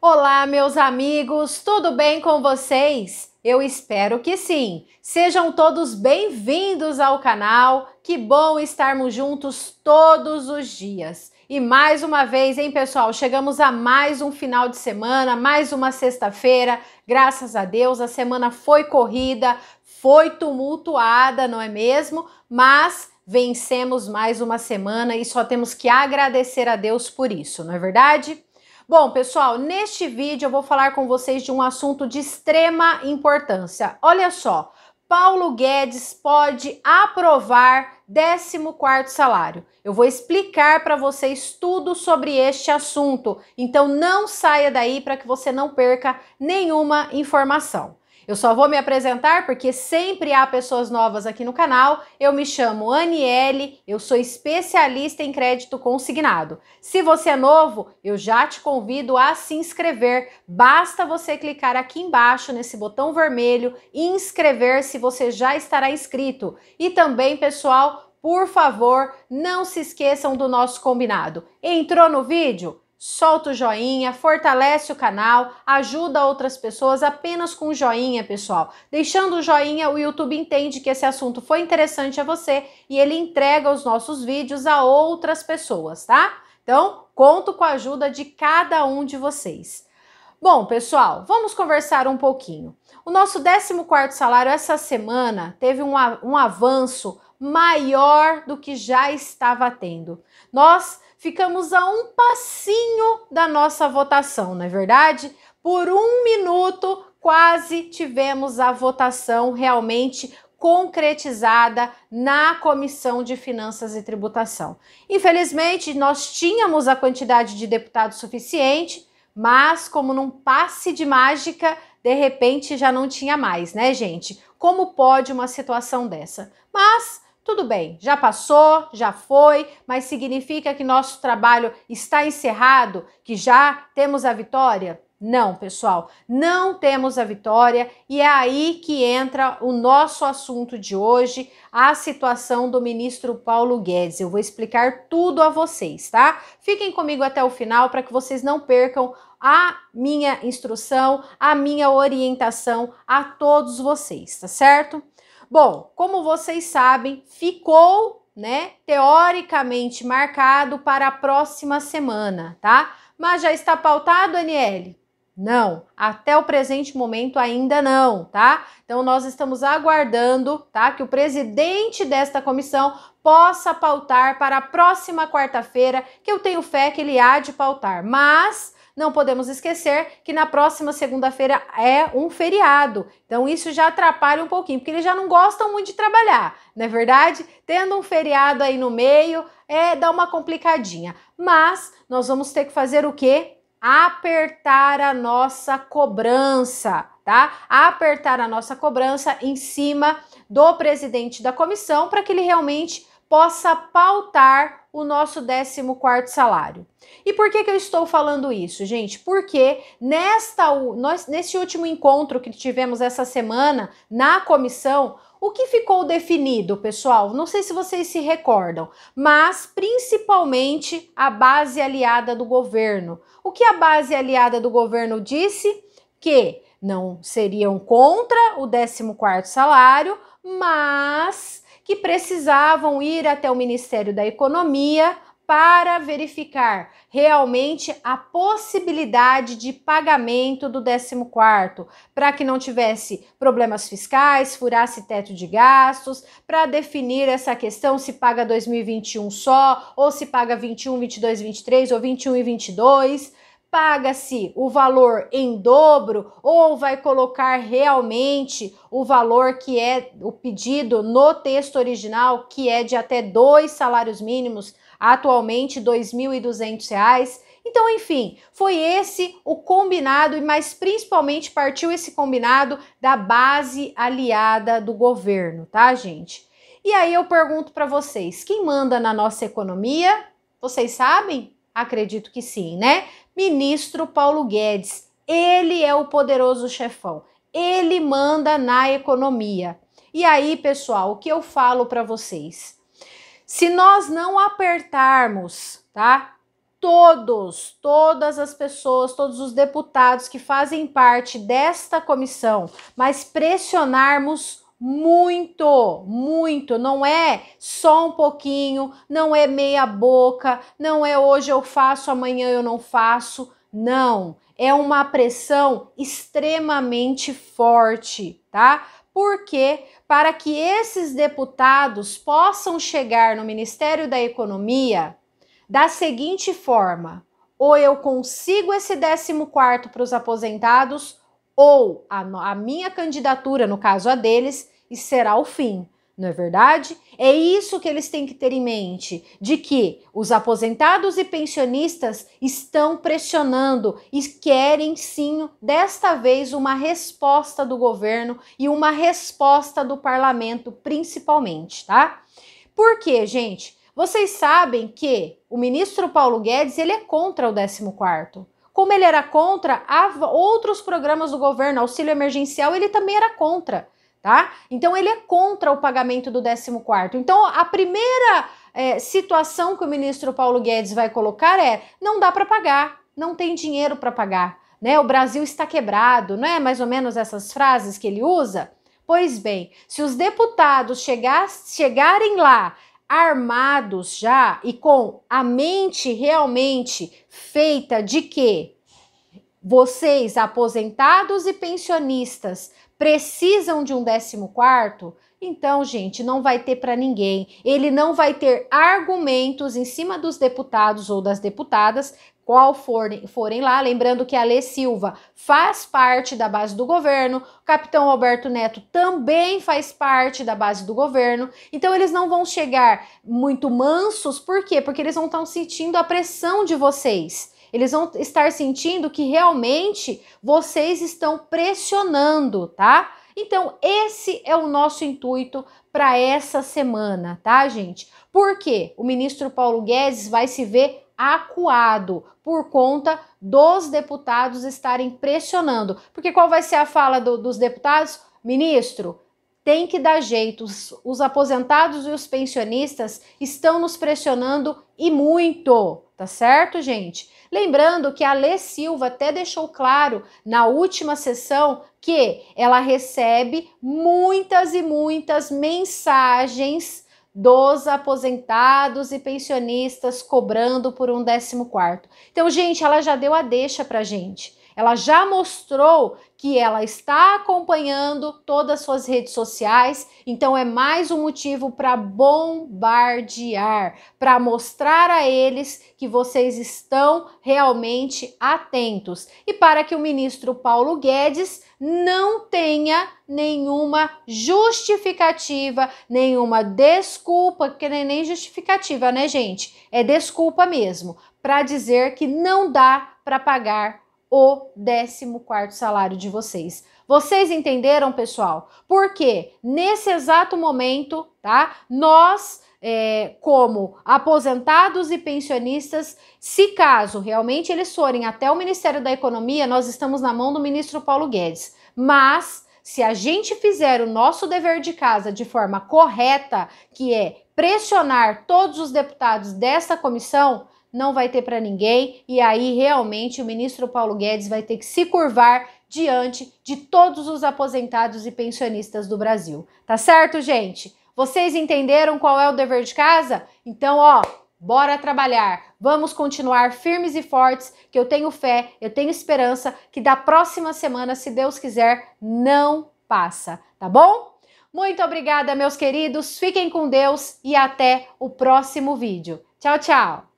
Olá, meus amigos, tudo bem com vocês? Eu espero que sim. Sejam todos bem-vindos ao canal. Que bom estarmos juntos todos os dias. E mais uma vez, hein, pessoal? Chegamos a mais um final de semana, mais uma sexta-feira. Graças a Deus, a semana foi corrida, foi tumultuada, não é mesmo? Mas vencemos mais uma semana e só temos que agradecer a Deus por isso, não é verdade? Bom, pessoal, neste vídeo eu vou falar com vocês de um assunto de extrema importância. Olha só, Paulo Guedes pode aprovar 14º salário. Eu vou explicar para vocês tudo sobre este assunto, então não saia daí para que você não perca nenhuma informação. Eu só vou me apresentar porque sempre há pessoas novas aqui no canal. Eu me chamo Aniele, eu sou especialista em crédito consignado. Se você é novo, eu já te convido a se inscrever. Basta você clicar aqui embaixo nesse botão vermelho, inscrever se você já estará inscrito. E também, pessoal, por favor, não se esqueçam do nosso combinado. Entrou no vídeo? solta o joinha, fortalece o canal, ajuda outras pessoas apenas com o joinha, pessoal. Deixando o joinha, o YouTube entende que esse assunto foi interessante a você e ele entrega os nossos vídeos a outras pessoas, tá? Então, conto com a ajuda de cada um de vocês. Bom, pessoal, vamos conversar um pouquinho. O nosso 14º salário essa semana teve um, um avanço maior do que já estava tendo. Nós ficamos a um passinho da nossa votação, não é verdade? Por um minuto, quase tivemos a votação realmente concretizada na Comissão de Finanças e Tributação. Infelizmente, nós tínhamos a quantidade de deputados suficiente, mas como num passe de mágica, de repente já não tinha mais, né, gente? Como pode uma situação dessa? Mas tudo bem, já passou, já foi, mas significa que nosso trabalho está encerrado, que já temos a vitória? Não, pessoal, não temos a vitória e é aí que entra o nosso assunto de hoje, a situação do ministro Paulo Guedes. Eu vou explicar tudo a vocês, tá? Fiquem comigo até o final para que vocês não percam a minha instrução, a minha orientação a todos vocês, tá certo? Bom, como vocês sabem, ficou, né, teoricamente marcado para a próxima semana, tá? Mas já está pautado, N.L. Não, até o presente momento ainda não, tá? Então nós estamos aguardando, tá, que o presidente desta comissão possa pautar para a próxima quarta-feira, que eu tenho fé que ele há de pautar, mas não podemos esquecer que na próxima segunda-feira é um feriado, então isso já atrapalha um pouquinho, porque eles já não gostam muito de trabalhar, não é verdade? Tendo um feriado aí no meio, é dá uma complicadinha. Mas nós vamos ter que fazer o quê? Apertar a nossa cobrança tá? apertar a nossa cobrança em cima do presidente da comissão para que ele realmente possa pautar o nosso 14 salário. E por que, que eu estou falando isso, gente? Porque nesta, nós, nesse último encontro que tivemos essa semana na comissão, o que ficou definido, pessoal? Não sei se vocês se recordam, mas principalmente a base aliada do governo. O que a base aliada do governo disse? Que não seriam contra o 14 salário, mas que precisavam ir até o Ministério da Economia para verificar realmente a possibilidade de pagamento do 14, para que não tivesse problemas fiscais, furasse teto de gastos, para definir essa questão se paga 2021 só ou se paga 21, 22, 23 ou 21 e 22 paga-se o valor em dobro ou vai colocar realmente o valor que é o pedido no texto original, que é de até dois salários mínimos, atualmente R$ 2.200. Então, enfim, foi esse o combinado, mas principalmente partiu esse combinado da base aliada do governo, tá, gente? E aí eu pergunto para vocês, quem manda na nossa economia? Vocês sabem? Acredito que sim, né? ministro Paulo Guedes. Ele é o poderoso chefão. Ele manda na economia. E aí, pessoal, o que eu falo para vocês? Se nós não apertarmos, tá? todos, todas as pessoas, todos os deputados que fazem parte desta comissão, mas pressionarmos muito, muito, não é só um pouquinho, não é meia boca, não é hoje eu faço, amanhã eu não faço, não, é uma pressão extremamente forte, tá? Porque para que esses deputados possam chegar no Ministério da Economia da seguinte forma: ou eu consigo esse 14 quarto para os aposentados, ou a, a minha candidatura, no caso a deles, e será o fim. Não é verdade? É isso que eles têm que ter em mente: de que os aposentados e pensionistas estão pressionando e querem sim, desta vez, uma resposta do governo e uma resposta do parlamento, principalmente, tá? Por quê, gente? Vocês sabem que o ministro Paulo Guedes ele é contra o 14 como ele era contra outros programas do governo, auxílio emergencial, ele também era contra, tá? Então ele é contra o pagamento do 14 Então a primeira é, situação que o ministro Paulo Guedes vai colocar é: não dá para pagar, não tem dinheiro para pagar, né? O Brasil está quebrado, não é mais ou menos essas frases que ele usa? Pois bem, se os deputados chegar, chegarem lá armados já e com a mente realmente feita de que vocês, aposentados e pensionistas, precisam de um décimo quarto, então, gente, não vai ter para ninguém. Ele não vai ter argumentos em cima dos deputados ou das deputadas qual forem, forem lá. Lembrando que a Lê Silva faz parte da base do governo, o capitão Alberto Neto também faz parte da base do governo. Então eles não vão chegar muito mansos, por quê? Porque eles vão estar sentindo a pressão de vocês. Eles vão estar sentindo que realmente vocês estão pressionando, tá? Então, esse é o nosso intuito para essa semana, tá, gente? Porque o ministro Paulo Guedes vai se ver acuado por conta dos deputados estarem pressionando. Porque qual vai ser a fala do, dos deputados? Ministro, tem que dar jeito. Os, os aposentados e os pensionistas estão nos pressionando e muito, tá certo, gente? Lembrando que a Lê Silva até deixou claro na última sessão que ela recebe muitas e muitas mensagens dos aposentados e pensionistas cobrando por um décimo quarto. Então, gente, ela já deu a deixa para gente. Ela já mostrou que ela está acompanhando todas as suas redes sociais, então é mais um motivo para bombardear, para mostrar a eles que vocês estão realmente atentos e para que o ministro Paulo Guedes não tenha nenhuma justificativa, nenhuma desculpa, que é nem justificativa, né, gente? É desculpa mesmo, para dizer que não dá para pagar o 14 salário de vocês. Vocês entenderam, pessoal? Porque nesse exato momento, tá? Nós, é, como aposentados e pensionistas, se caso realmente eles forem até o Ministério da Economia, nós estamos na mão do ministro Paulo Guedes. Mas se a gente fizer o nosso dever de casa de forma correta, que é pressionar todos os deputados dessa comissão, não vai ter para ninguém, e aí realmente o ministro Paulo Guedes vai ter que se curvar diante de todos os aposentados e pensionistas do Brasil. Tá certo, gente? Vocês entenderam qual é o dever de casa? Então, ó, bora trabalhar. Vamos continuar firmes e fortes, que eu tenho fé, eu tenho esperança que da próxima semana, se Deus quiser, não passa, tá bom? Muito obrigada, meus queridos. Fiquem com Deus e até o próximo vídeo. Tchau, tchau.